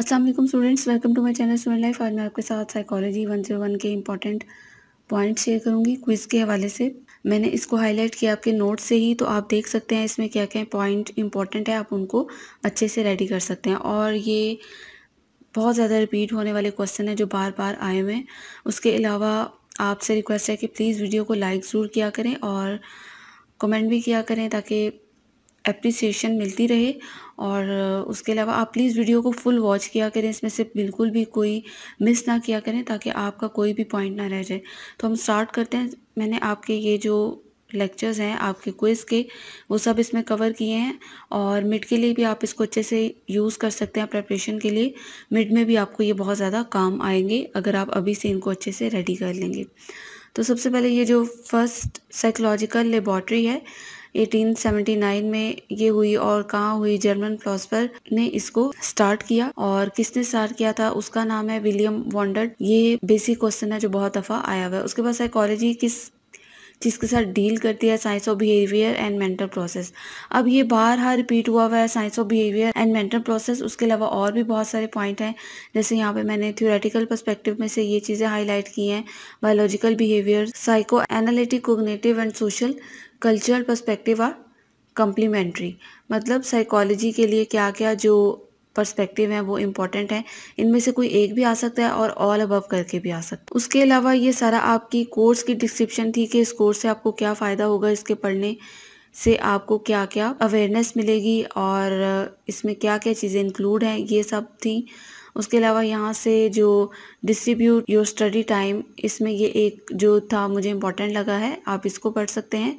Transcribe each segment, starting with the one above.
Aslam students welcome to my channel student life आज मैं आपके साथ साइकोलॉजी वन जीरो वन के इम्पॉर्टेंट पॉइंट शेयर करूंगी क्विज़ के हवाले से मैंने इसको हाईलाइट किया आपके नोट से ही तो आप देख सकते हैं इसमें क्या क्या पॉइंट इंपॉर्टेंट है आप उनको अच्छे से रेडी कर सकते हैं और ये बहुत ज़्यादा रिपीट होने वाले क्वेश्चन हैं जो बार बार आए हुए हैं उसके अलावा आपसे रिक्वेस्ट है कि प्लीज़ वीडियो को लाइक ज़रूर किया करें और कमेंट भी किया करें ताकि एप्रिसिएशन मिलती रहे और उसके अलावा आप प्लीज़ वीडियो को फुल वॉच किया करें इसमें से बिल्कुल भी कोई मिस ना किया करें ताकि आपका कोई भी पॉइंट ना रह जाए तो हम स्टार्ट करते हैं मैंने आपके ये जो लेक्चर्स हैं आपके क्विज़ के वो सब इसमें कवर किए हैं और मिड के लिए भी आप इसको अच्छे से यूज़ कर सकते हैं प्रेपरेशन के लिए मिड में भी आपको ये बहुत ज़्यादा काम आएंगे अगर आप अभी से इनको अच्छे से रेडी कर लेंगे तो सबसे पहले ये जो फर्स्ट साइकोलॉजिकल लेबॉर्ट्री है 1879 में ये हुई और कहाँ हुई जर्मन फिलोसफर ने इसको स्टार्ट किया और किसने स्टार्ट किया था उसका नाम है विलियम वॉन्डर्ड ये बेसिक क्वेश्चन है जो बहुत दफा आया हुआ है उसके बाद साइकोलॉजी किस जिसके साथ डील करती है science of behaviour and mental process अब ये बार हार रिपीट हुआ हुआ है science of behaviour and mental process उसके अलावा और भी बहुत सारे पॉइंट हैं जैसे यहाँ पे मैंने थ्योरेटिकल पर्सपेक्टिव में से ये चीज़ें हाईलाइट की हैं biological behaviour psycho analytic cognitive and social cultural perspective are complementary मतलब साइकोलॉजी के लिए क्या क्या जो पर्सपेक्टिव हैं वो इम्पॉर्टेंट है इनमें से कोई एक भी आ सकता है और ऑल अबव करके भी आ सकता है उसके अलावा ये सारा आपकी कोर्स की डिस्क्रिप्शन थी कि इस कोर्स से आपको क्या फ़ायदा होगा इसके पढ़ने से आपको क्या क्या अवेयरनेस मिलेगी और इसमें क्या क्या चीज़ें इंक्लूड हैं ये सब थी उसके अलावा यहाँ से जो डिस्ट्रीब्यूट योर स्टडी टाइम इसमें ये एक जो था मुझे इम्पॉर्टेंट लगा है आप इसको पढ़ सकते हैं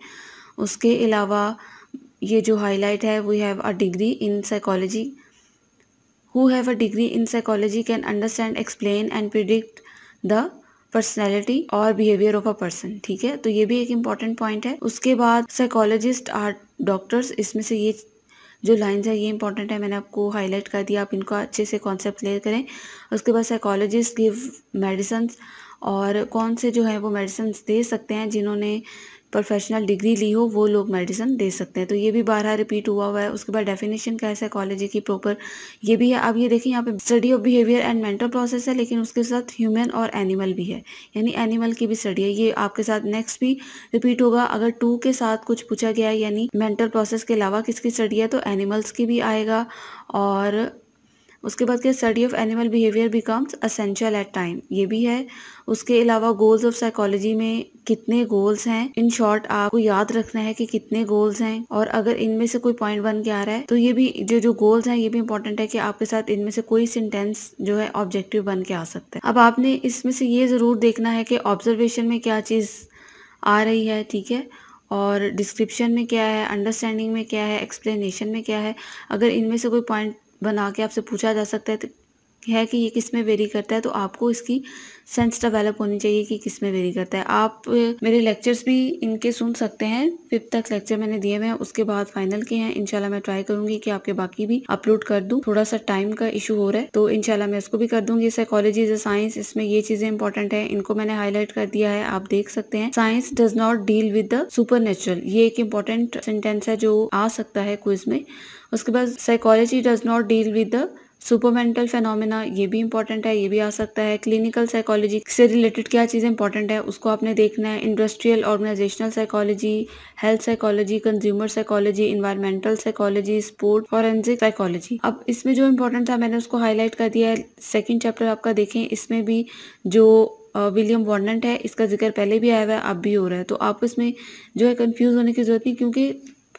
उसके अलावा ये जो हाईलाइट है we have a degree in psychology who have a degree in psychology can understand explain and predict the personality और बिहेवियर ऑफ अ पर्सन ठीक है तो ये भी एक इम्पॉर्टेंट पॉइंट है उसके बाद साइकोलॉजिस्ट आर डॉक्टर्स इसमें से ये जो लाइन्स है ये इंपॉर्टेंट है मैंने आपको हाईलाइट कर दिया आप इनको अच्छे से कॉन्सेप्ट क्लियर करें उसके बाद साइकोलॉजिस्ट गिव मेडिसन्स और कौन से जो है वो मेडिसन्स दे सकते हैं जिन्होंने प्रोफेशनल डिग्री ली हो वो लोग मेडिसिन दे सकते हैं तो ये भी बारह रिपीट हुआ हुआ है उसके बाद डेफिनेशन क्या है साइकोलॉजी की प्रॉपर ये भी है अब ये देखिए यहाँ पे study of behaviour and mental process है लेकिन उसके साथ ह्यूमन और एनिमल भी है यानी एनिमल की भी स्टडी है ये आपके साथ नेक्स्ट भी रिपीट होगा अगर टू के साथ कुछ पूछा गया यानी मेंटल प्रोसेस के अलावा किसकी स्टडी है तो एनिमल्स की भी आएगा और उसके बाद क्या study of animal behaviour becomes essential at time ये भी है उसके अलावा गोल्स ऑफ साइकोलॉजी में कितने गोल्स हैं इन शॉर्ट आपको याद रखना है कि कितने गोल्स हैं और अगर इनमें से कोई पॉइंट बन के आ रहा है तो ये भी जो जो गोल्स हैं ये भी इंपॉर्टेंट है कि आपके साथ इनमें से कोई सेंटेंस जो है ऑब्जेक्टिव बन के आ सकता है अब आपने इसमें से ये ज़रूर देखना है कि ऑब्जर्वेशन में क्या चीज़ आ रही है ठीक है और डिस्क्रिप्शन में क्या है अंडरस्टैंडिंग में क्या है एक्सप्लेनेशन में क्या है अगर इनमें से कोई पॉइंट बना के आपसे पूछा जा सकता है तो है कि ये किस में वेरी करता है तो आपको इसकी सेंस डेवलप होनी चाहिए कि किस में वेरी करता है आप मेरे लेक्चर्स भी इनके सुन सकते हैं फिफ्थ तक लेक्चर मैंने दिए हुए हैं उसके बाद फाइनल के हैं इनशाला मैं ट्राई करूंगी कि आपके बाकी भी अपलोड कर दूं थोड़ा सा टाइम का इशू हो रहा है तो इनशाला मैं इसको भी कर दूंगी साइकोलॉजी इज अ साइंस इसमें ये चीजें इंपॉर्टेंट है इनको मैंने हाईलाइट कर दिया है आप देख सकते हैं science does not deal with the super ये एक इंपॉर्टेंट सेंटेंस है जो आ सकता है क्विज में उसके बाद psychology does not deal with the supermental phenomena ये भी इंपॉर्टेंट है ये भी आ सकता है क्लिनिकल साइकोलॉजी से रिलेटेड क्या चीज़ें इंपॉर्टेंट है उसको आपने देखना है industrial organisational psychology health psychology consumer psychology environmental psychology sport forensic psychology अब इसमें जो इंपॉर्टेंट था मैंने उसको हाईलाइट कर दिया है सेकेंड चैप्टर आपका देखें इसमें भी जो विलियम वॉर्नेंट है इसका जिक्र पहले भी आया हुआ है अब भी हो रहा है तो आपको इसमें जो है कन्फ्यूज़ होने की ज़रूरत नहीं क्योंकि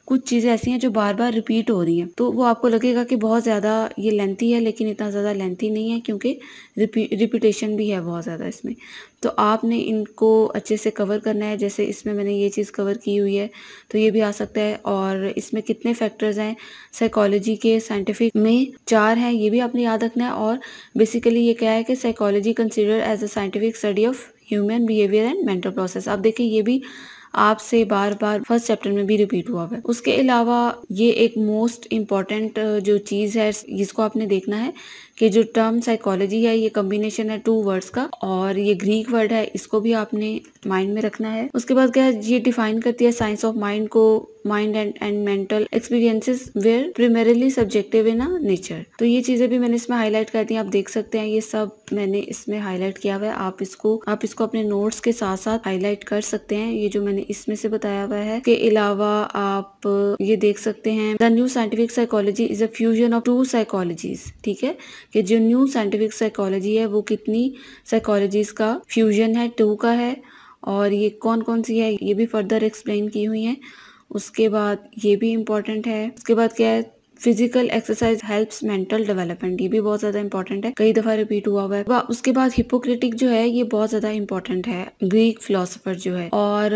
कुछ चीज़ें ऐसी हैं जो बार बार रिपीट हो रही हैं तो वो आपको लगेगा कि बहुत ज़्यादा ये लेंथी है लेकिन इतना ज़्यादा लेंथी नहीं है क्योंकि रिपी रिपीटेशन भी है बहुत ज़्यादा इसमें तो आपने इनको अच्छे से कवर करना है जैसे इसमें मैंने ये चीज़ कवर की हुई है तो ये भी आ सकता है और इसमें कितने फैक्टर्स हैं साइकोलॉजी के साइंटिफिक में चार हैं ये भी आपने याद रखना है और बेसिकली ये क्या है कि psychology consider as a scientific study of human behaviour and mental process आप देखिए ये भी आपसे बार बार फर्स्ट चैप्टर में भी रिपीट हुआ है उसके अलावा ये एक मोस्ट इम्पॉर्टेंट जो चीज़ है जिसको आपने देखना है कि जो टर्म साइकोलॉजी है ये कम्बिनेशन है टू वर्ड्स का और ये ग्रीक वर्ड है इसको भी आपने माइंड में रखना है उसके बाद क्या है ये डिफाइन करती है साइंस ऑफ माइंड को mind and and mental experiences where primarily subjective in nature तो ये चीजें भी मैंने इसमें हाईलाइट कर दी आप देख सकते हैं ये सब मैंने इसमें हाईलाइट किया हुआ है आप इसको आप इसको अपने नोट्स के साथ साथ हाईलाइट कर सकते हैं ये जो मैंने इसमें से बताया हुआ है के अलावा आप ये देख सकते हैं the new scientific psychology is a fusion of two psychologies ठीक है कि जो न्यू साइंटिफिक साइकोलॉजी है वो कितनी साइकोलॉजीज का फ्यूजन है टू का है और ये कौन कौन सी है ये भी फर्दर एक्सप्लेन की हुई है उसके बाद ये भी इम्पोर्टेंट है उसके बाद क्या है physical exercise helps mental development ये भी बहुत ज्यादा इंपॉर्टेंट है कई दफा रिपीट हुआ हुआ है उसके बाद हिपोक्रेटिक जो है ये बहुत ज्यादा इंपॉर्टेंट है ग्रीक फिलोसोफर जो है और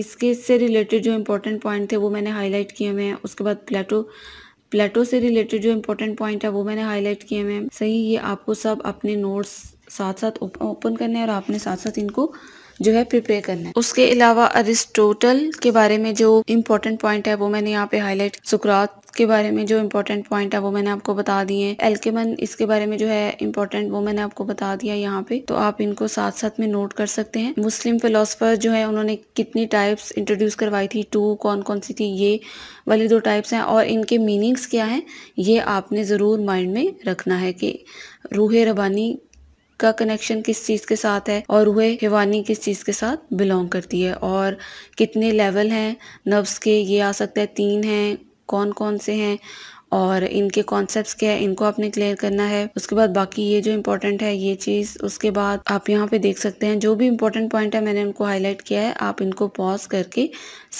इसके से रिलेटेड जो इम्पोर्टेंट पॉइंट थे वो मैंने हाईलाइट किए हुए हैं उसके बाद प्लेटो प्लेटो से रिलेटेड जो इम्पोर्टेंट पॉइंट है वो मैंने हाईलाइट किए हुए हैं सही ये आपको सब अपने नोट्स साथ साथ ओपन करने हैं और आपने साथ साथ इनको जो है प्रिपेयर करना है उसके अलावा अरिस्टोटल के बारे में जो इम्पोर्टेंट पॉइंट है वो मैंने यहाँ पे हाईलाइट सुकरात के बारे में जो इम्पोर्टेंट पॉइंट है वो मैंने आपको बता दिए हैं एल्केमन इसके बारे में जो है इम्पोर्टेंट वो मैंने आपको बता दिया यहाँ पे तो आप इनको साथ साथ में नोट कर सकते हैं मुस्लिम फिलोसफर जो है उन्होंने कितनी टाइप्स इंट्रोड्यूस करवाई थी टू कौन कौन सी थी ये वाली दो टाइप्स हैं और इनके मीनिंग्स क्या हैं ये आपने ज़रूर माइंड में रखना है कि रूह रबानी का कनेक्शन किस चीज़ के साथ है और वह हिवानी किस चीज़ के साथ बिलोंग करती है और कितने लेवल हैं नर्व्स के ये आ सकता है तीन हैं कौन कौन से हैं और इनके कॉन्सेप्ट्स क्या है इनको आपने क्लियर करना है उसके बाद बाकी ये जो इम्पोर्टेंट है ये चीज़ उसके बाद आप यहाँ पे देख सकते हैं जो भी इम्पोर्टेंट पॉइंट है मैंने इनको हाईलाइट किया है आप इनको पॉज करके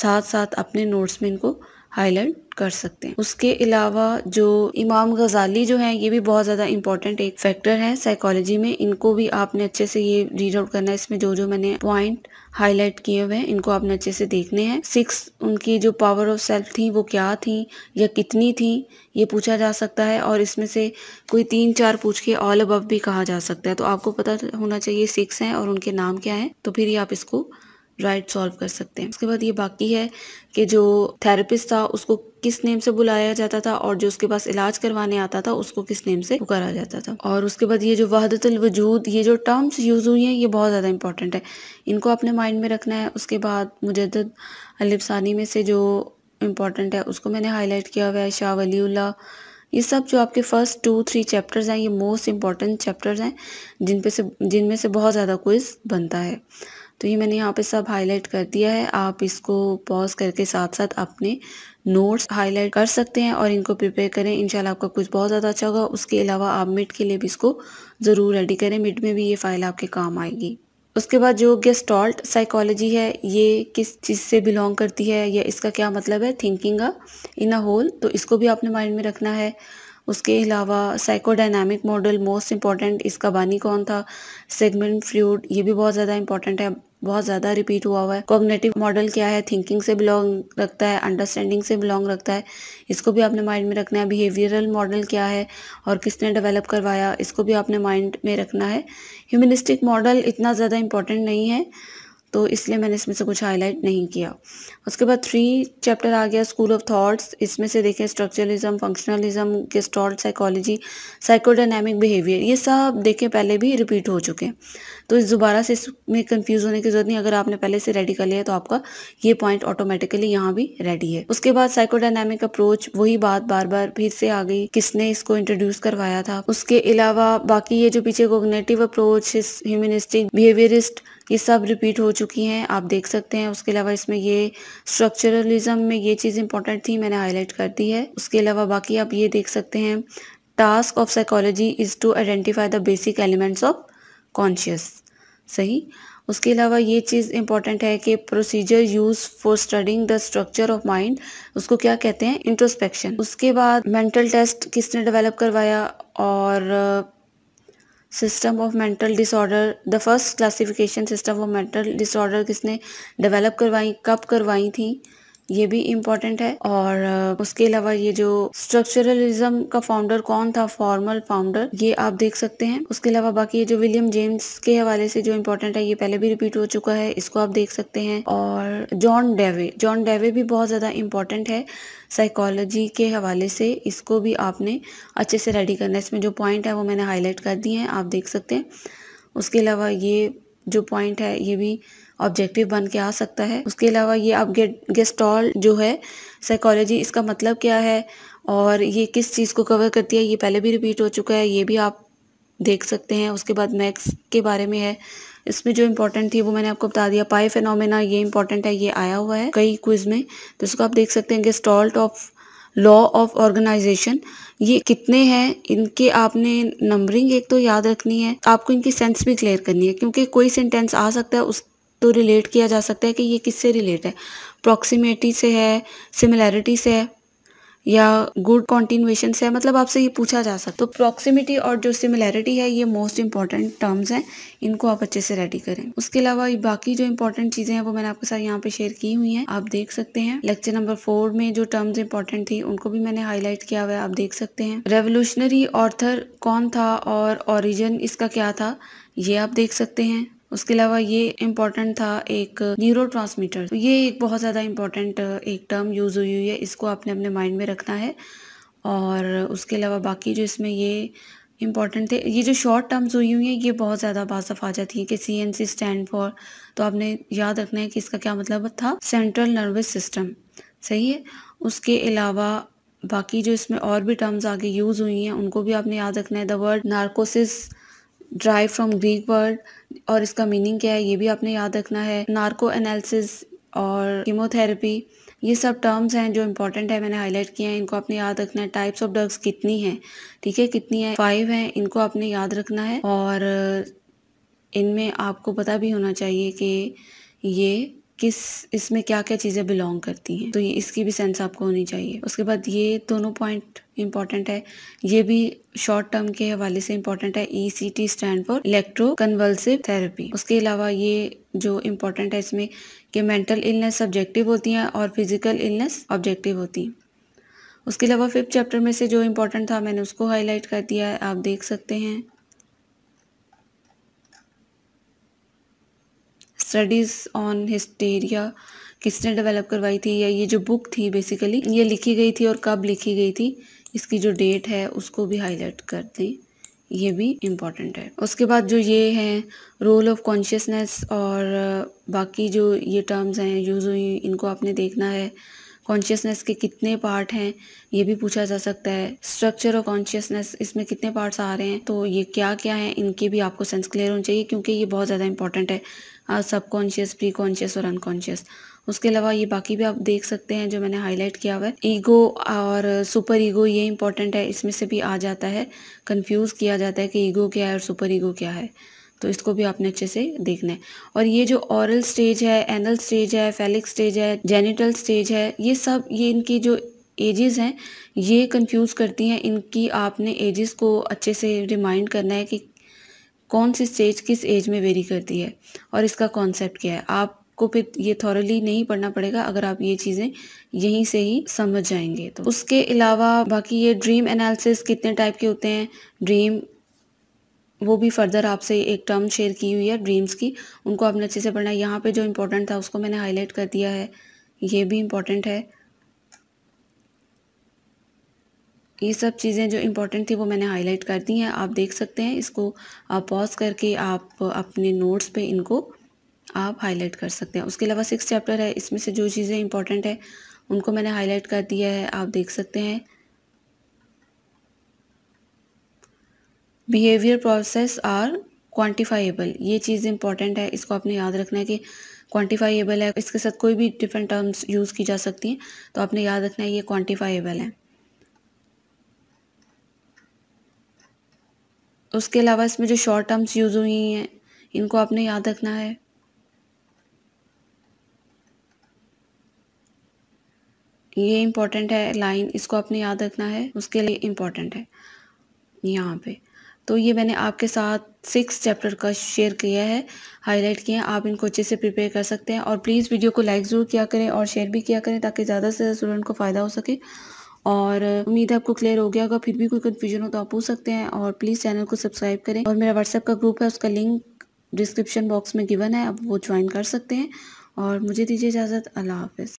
साथ साथ अपने नोट्स में इनको हाईलाइट कर सकते हैं उसके अलावा जो इमाम गजाली जो है ये भी बहुत ज़्यादा इंपॉर्टेंट एक फैक्टर है साइकोलॉजी में इनको भी आपने अच्छे से ये रीड आउट करना है इसमें जो जो मैंने पॉइंट हाईलाइट किए हुए हैं इनको आपने अच्छे से देखने हैं सिक्स उनकी जो पावर ऑफ सेल्फ थी वो क्या थी या कितनी थी ये पूछा जा सकता है और इसमें से कोई तीन चार पूछ के ऑल अबव भी कहा जा सकता है तो आपको पता होना चाहिए सिक्स हैं और उनके नाम क्या है तो फिर ही आप इसको राइट सॉल्व कर सकते हैं उसके बाद ये बाकी है कि जो थेरेपिस्ट था उसको किस नेम से बुलाया जाता था और जो उसके पास इलाज करवाने आता था उसको किस नेम से पुकारा जाता था और उसके बाद ये जो वहदतल वजूद ये जो टर्म्स यूज़ हुई हैं ये बहुत ज़्यादा इंपॉर्टेंट है इनको अपने माइंड में रखना है उसके बाद मुजद अलिफसानी में से जो इम्पॉर्टेंट है उसको मैंने हाईलाइट किया हुआ है शाह वलील्ला ये सब जो आपके फर्स्ट टू थ्री चैप्टर्स हैं ये मोस्ट इम्पॉर्टेंट चैप्टर्स हैं जिन पे से जिनमें से बहुत ज़्यादा क्विज़ बनता है तो ये मैंने यहाँ पे सब हाईलाइट कर दिया है आप इसको पॉज करके साथ साथ अपने नोट्स हाईलाइट कर सकते हैं और इनको प्रिपेयर करें इंशाल्लाह आपका कुछ बहुत ज़्यादा अच्छा होगा उसके अलावा आप मिड के लिए भी इसको ज़रूर रेडी करें मिड में भी ये फ़ाइल आपके काम आएगी उसके बाद जो गेस्टॉल्ट साइकोलॉजी है ये किस चीज़ से बिलोंग करती है या इसका क्या मतलब है थिंकिंग इन अ होल तो इसको भी आपने माइंड में रखना है उसके अलावा साइकोडायनामिक मॉडल मोस्ट इंपॉर्टेंट इसका बानी कौन था सेगमेंट फ्लूड ये भी बहुत ज़्यादा इंपॉर्टेंट है बहुत ज़्यादा रिपीट हुआ हुआ है कॉग्नेटिव मॉडल क्या है थिंकिंग से बिलोंग रखता है अंडरस्टैंडिंग से बिलोंग रखता है इसको भी आपने माइंड में रखना है बिहेवियरल मॉडल क्या है और किसने डेवलप करवाया इसको भी आपने माइंड में रखना है ह्यूमनिस्टिक मॉडल इतना ज़्यादा इंपॉर्टेंट नहीं है तो इसलिए मैंने इसमें से कुछ हाईलाइट नहीं किया उसके बाद थ्री चैप्टर आ गया स्कूल ऑफ थॉट्स इसमें से देखें structuralism functionalism gestalt psychology psychodynamic behaviour ये सब देखें पहले भी रिपीट हो चुके तो इस दोबारा से इसमें कन्फ्यूज़ होने की ज़रूरत नहीं अगर आपने पहले से रेडी कर लिया है तो आपका ये पॉइंट ऑटोमेटिकली यहाँ भी रेडी है उसके बाद साइकोडाइनमिक अप्रोच वही बात बार बार फिर से आ गई किसने इसको इंट्रोड्यूस करवाया था उसके अलावा बाकी ये जो पीछे कोग्नेटिव अप्रोच ह्यूमनिस्टिक बिहेवियरिस्ट ये सब रिपीट हो चुकी हैं आप देख सकते हैं उसके अलावा इसमें ये स्ट्रक्चरलिज्म में ये चीज़ इंपॉर्टेंट थी मैंने हाईलाइट कर दी है उसके अलावा बाकी आप ये देख सकते हैं task of psychology is to identify the basic elements of conscious सही उसके अलावा ये चीज़ इंपॉर्टेंट है कि procedure use for studying the structure of mind उसको क्या कहते हैं इंट्रोस्पेक्शन उसके बाद मेंटल टेस्ट किसने डेवलप करवाया और system of mental disorder the first classification system of mental disorder किसने डेवलप करवाई कब करवाई थी ये भी इम्पोर्टेंट है और उसके अलावा ये जो स्ट्रक्चरलिज्म का फाउंडर कौन था फॉर्मल फाउंडर ये आप देख सकते हैं उसके अलावा बाकी ये जो विलियम जेम्स के हवाले से जो इम्पोर्टेंट है ये पहले भी रिपीट हो चुका है इसको आप देख सकते हैं और जॉन डेवे जॉन डेवे भी बहुत ज़्यादा इम्पोर्टेंट है साइकोलॉजी के हवाले से इसको भी आपने अच्छे से रेडी करना है इसमें जो पॉइंट है वो मैंने हाईलाइट कर दिए हैं आप देख सकते हैं उसके अलावा ये जो पॉइंट है ये भी ऑब्जेक्टिव बन के आ सकता है उसके अलावा ये आप गेट गेस्टॉल जो है साइकोलॉजी इसका मतलब क्या है और ये किस चीज़ को कवर करती है ये पहले भी रिपीट हो चुका है ये भी आप देख सकते हैं उसके बाद मैक्स के बारे में है इसमें जो इम्पोर्टेंट थी वो मैंने आपको बता दिया पाई फेनोमेना ये इम्पोर्टेंट है ये आया हुआ है कई क्विज में तो इसको आप देख सकते हैं gestalt of law of organisation ये कितने हैं इनके आपने नंबरिंग एक तो याद रखनी है आपको इनकी सेंस भी क्लियर करनी है क्योंकि कोई सेंटेंस आ सकता है उस तो रिलेट किया जा सकता है कि ये किससे रिलेट है प्रॉक्सीमेटी से है सिमिलैरिटी से है या गुड कॉन्टिन्यूएशन से है मतलब आपसे ये पूछा जा सकता तो प्रॉक्सिमिटी और जो सिमिलैरिटी है ये मोस्ट इंपॉर्टेंट टर्म्स हैं इनको आप अच्छे से रेडी करें उसके अलावा बाकी जो इंपॉर्टेंट चीज़ें हैं वो मैंने आपके साथ यहाँ पे शेयर की हुई हैं आप देख सकते हैं लेक्चर नंबर फोर में जो टर्म्स इंपॉर्टेंट थी उनको भी मैंने हाईलाइट किया हुआ है आप देख सकते हैं रेवोल्यूशनरी ऑर्थर कौन था और ऑरिजन इसका क्या था ये आप देख सकते हैं उसके अलावा ये इम्पोर्टेंट था एक न्यूरो तो ट्रांसमीटर ये एक बहुत ज़्यादा इम्पोर्टेंट एक टर्म यूज़ हुई हुई है इसको आपने अपने माइंड में रखना है और उसके अलावा बाकी जो इसमें ये इंपॉर्टेंट थे ये जो शॉर्ट टर्म्स हुई हुई हैं ये बहुत ज़्यादा बासफ आ जाती हैं कि C N C stand for तो आपने याद रखना है कि इसका क्या मतलब था सेंट्रल नर्वस सिस्टम सही है उसके अलावा बाकी जो इसमें और भी टर्म्स आगे यूज़ हुई हैं उनको भी आपने याद रखना है the word narcosis drive from Greek word और इसका मीनिंग क्या है ये भी आपने याद रखना है नार्को एनालिसिस और कीमोथेरेपी ये सब टर्म्स हैं जो इंपॉर्टेंट है मैंने हाईलाइट किए हैं इनको आपने याद रखना है टाइप्स ऑफ ड्रग्स कितनी हैं ठीक है कितनी है फाइव हैं इनको आपने याद रखना है और इनमें आपको पता भी होना चाहिए कि ये किस इसमें क्या क्या चीज़ें बिलोंग करती हैं तो ये इसकी भी सेंस आपको होनी चाहिए उसके बाद ये दोनों पॉइंट इम्पॉर्टेंट है ये भी शॉर्ट टर्म के हवाले से इम्पॉर्टेंट है E C T stand for electroconvulsive therapy उसके अलावा ये जो इम्पोर्टेंट है इसमें कि मेंटल इलनेस सब्जेक्टिव होती हैं और फिजिकल इलनेस ऑब्जेक्टिव होती हैं उसके अलावा फिफ्थ चैप्टर में से जो इम्पोर्टेंट था मैंने उसको हाईलाइट कर दिया है आप देख सकते हैं स्टडीज़ ऑन हिस्टेरिया किसने डेवलप करवाई थी या ये जो बुक थी बेसिकली ये लिखी गई थी और कब लिखी गई थी इसकी जो डेट है उसको भी हाईलाइट कर दें ये भी इम्पॉर्टेंट है उसके बाद जो ये हैं रोल ऑफ कॉन्शियसनेस और बाकी जो ये टर्म्स हैं यूज़ हुई इनको आपने देखना है कॉन्शियसनेस के कितने पार्ट हैं ये भी पूछा जा सकता है स्ट्रक्चर ऑफ कॉन्शियसनेस इसमें कितने पार्ट्स आ रहे हैं तो ये क्या क्या हैं इनके भी आपको सेंस क्लियर होना चाहिए क्योंकि ये बहुत ज़्यादा इंपॉर्टेंट है सब कॉन्शियस प्री कॉन्शियस और अनकॉन्शियस उसके अलावा ये बाकी भी आप देख सकते हैं जो मैंने हाईलाइट किया हुआ है ईगो और सुपर ईगो ये इंपॉर्टेंट है इसमें से भी आ जाता है कंफ्यूज़ किया जाता है कि ईगो क्या है और सुपर ईगो क्या है तो इसको भी आपने अच्छे से देखना है और ये जो औरल स्टेज है एनल स्टेज है फेलिक स्टेज है जेनिटल स्टेज है ये सब ये इनकी जो एजेस हैं ये कंफ्यूज करती हैं इनकी आपने एजेस को अच्छे से रिमाइंड करना है कि कौन सी स्टेज किस एज में वेरी करती है और इसका कॉन्सेप्ट क्या है आपको फिर ये थॉरली नहीं पढ़ना पड़ेगा अगर आप ये चीज़ें यहीं से ही समझ जाएंगे तो उसके अलावा बाकी ये ड्रीम एनालिसिस कितने टाइप के होते हैं ड्रीम वो भी फर्दर आपसे एक टर्म शेयर की हुई है ड्रीम्स की उनको आपने अच्छे से पढ़ना है यहाँ पर जो इम्पोर्टेंट था उसको मैंने हाईलाइट कर दिया है ये भी इम्पोर्टेंट है ये सब चीज़ें जो इम्पोर्टेंट थी वो मैंने हाईलाइट कर दी हैं आप देख सकते हैं इसको आप पॉज करके आप अपने नोट्स पे इनको आप हाईलाइट कर सकते हैं उसके अलावा सिक्स चैप्टर है इसमें से जो चीज़ें इंपॉर्टेंट है उनको मैंने हाईलाइट कर दिया है आप देख सकते हैं बिहेवियर प्रोसेस आर क्वान्टिफाइबल ये चीज़ इंपॉर्टेंट है इसको आपने याद रखना है कि क्वान्टिफाइबल है इसके साथ कोई भी डिफरेंट टर्म्स यूज़ की जा सकती हैं तो आपने याद रखना है ये क्वान्टिफाइबल है उसके अलावा इसमें जो शॉर्ट टर्म्स यूज़ हुई हैं इनको आपने याद रखना है ये इम्पॉर्टेंट है लाइन इसको आपने याद रखना है उसके लिए इम्पॉर्टेंट है यहाँ पे तो ये मैंने आपके साथ सिक्स चैप्टर का शेयर किया है हाईलाइट किया है आप इनको अच्छे से प्रिपेयर कर सकते हैं और प्लीज़ वीडियो को लाइक ज़रूर किया करें और शेयर भी किया करें ताकि ज़्यादा से ज़्यादा स्टूडेंट को फ़ायदा हो सके और उम्मीद है आपको क्लियर हो गया होगा फिर भी कोई कन्फ्यूजन हो तो आप पूछ सकते हैं और प्लीज़ चैनल को सब्सक्राइब करें और मेरा व्हाट्सएप का ग्रुप है उसका लिंक डिस्क्रिप्शन बॉक्स में गिवन है आप वो ज्वाइन कर सकते हैं और मुझे दीजिए इजाज़त अल्लाह हाफिज़